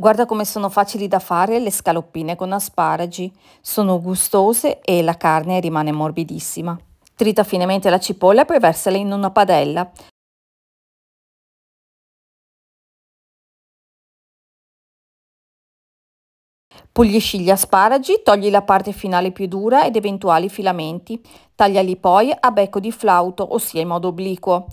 Guarda come sono facili da fare le scaloppine con asparagi, sono gustose e la carne rimane morbidissima. Trita finemente la cipolla e poi versala in una padella. Pulisci gli asparagi, togli la parte finale più dura ed eventuali filamenti, tagliali poi a becco di flauto, ossia in modo obliquo.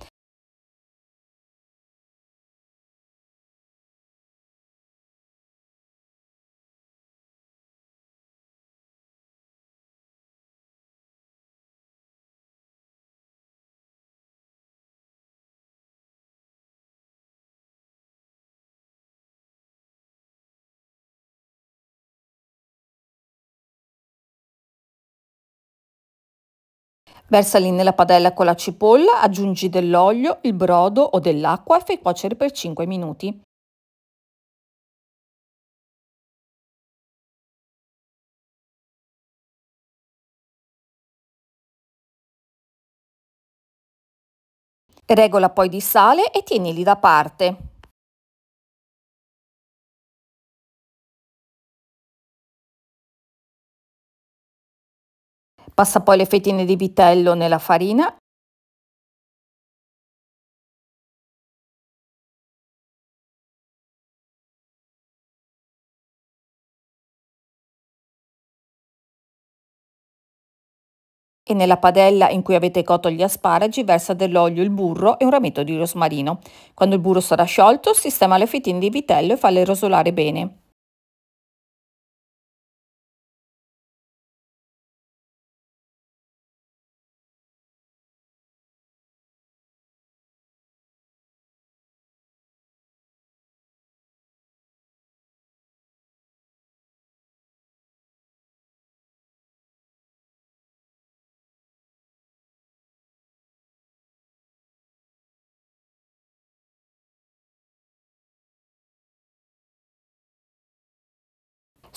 Versali nella padella con la cipolla, aggiungi dell'olio, il brodo o dell'acqua e fai cuocere per 5 minuti. Regola poi di sale e tienili da parte. Passa poi le fettine di vitello nella farina e nella padella in cui avete cotto gli asparagi versa dell'olio, il burro e un rametto di rosmarino. Quando il burro sarà sciolto, sistema le fettine di vitello e falle rosolare bene.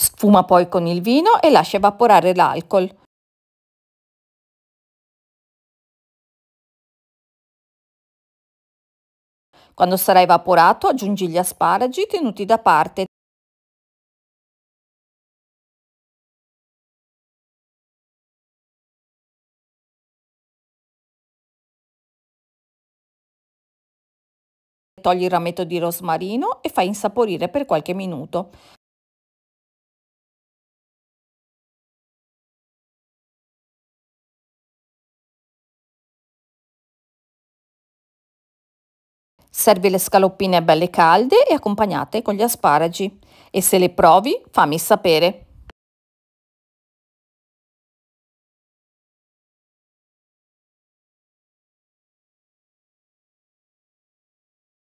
Sfuma poi con il vino e lascia evaporare l'alcol. Quando sarà evaporato aggiungi gli asparagi tenuti da parte. Togli il rametto di rosmarino e fai insaporire per qualche minuto. Servi le scaloppine belle calde e accompagnate con gli asparagi. E se le provi, fammi sapere.